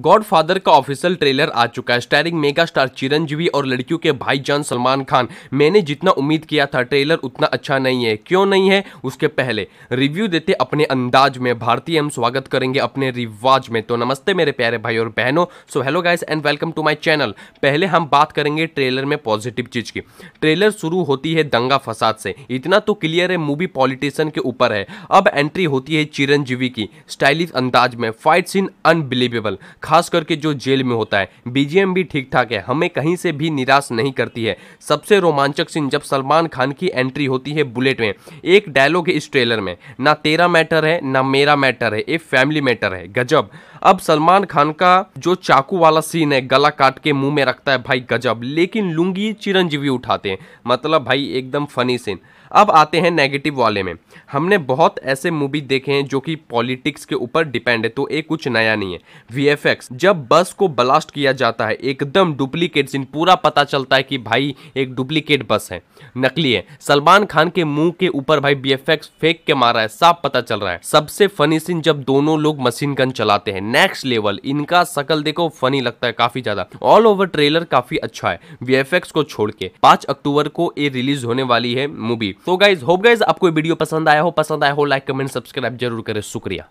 godfather का official trailer आ चुका है स्टारिंग मेगा स्टार चिरंजीवी और लड़कियों के भाई जान सलमान खान मैंने जितना उम्मीद किया था ट्रेलर उतना अच्छा नहीं है क्यों नहीं है उसके पहले रिव्यू देते अपने अंदाज में भारतीय हम स्वागत करेंगे अपने रिवाज में तो नमस्ते मेरे प्यारे भाई और बहनों so hello guys and welcome to my channel पहले हम बात करेंगे ट्रेलर में पॉजिटिव चीज की ट्रेलर शुरू होती है दंगा फसाद से इतना तो क्लियर है मूवी पॉलिटिशियन के ऊपर है अब एंट्री होती है चिरंजीवी की स्टाइलिश अंदाज में फाइट सीन अनबिलीवेबल खास करके जो जेल में होता है बीजीएम भी ठीक ठाक है हमें कहीं से भी निराश नहीं करती है सबसे रोमांचक सीन जब सलमान खान की एंट्री होती है बुलेट में एक डायलॉग है इस ट्रेलर में ना तेरा मैटर है ना मेरा मैटर है ये फैमिली मैटर है गजब अब सलमान खान का जो चाकू वाला सीन है गला काट के मुंह में रखता है भाई गजब लेकिन लुंगी चिरंजीवी उठाते हैं मतलब भाई एकदम फनी सीन अब आते हैं नेगेटिव वाले में हमने बहुत ऐसे मूवी देखे हैं जो कि पॉलिटिक्स के ऊपर डिपेंड है तो ये कुछ नया नहीं है वी क्लिमेक्स जब बस को ब्लास्ट किया जाता है एकदम डुप्लीकेट सीन पूरा पता चलता है कि भाई एक डुप्लीकेट बस है नकली है सलमान खान के मुंह के ऊपर भाई बीएफएक्स फेंक के मारा है साफ पता चल रहा है सबसे फनी सीन जब दोनों लोग मशीन गन चलाते हैं नेक्स्ट लेवल इनका शकल देखो फनी लगता है काफी ज्यादा ऑल ओवर ट्रेलर काफी अच्छा है वीएफएक्स को छोड़ के पांच अक्टूबर को ये रिलीज होने वाली है मूवी तो गाइज होप गाइज आपको वीडियो पसंद आया हो पसंद आया हो लाइक कमेंट सब्सक्राइब जरूर करें शुक्रिया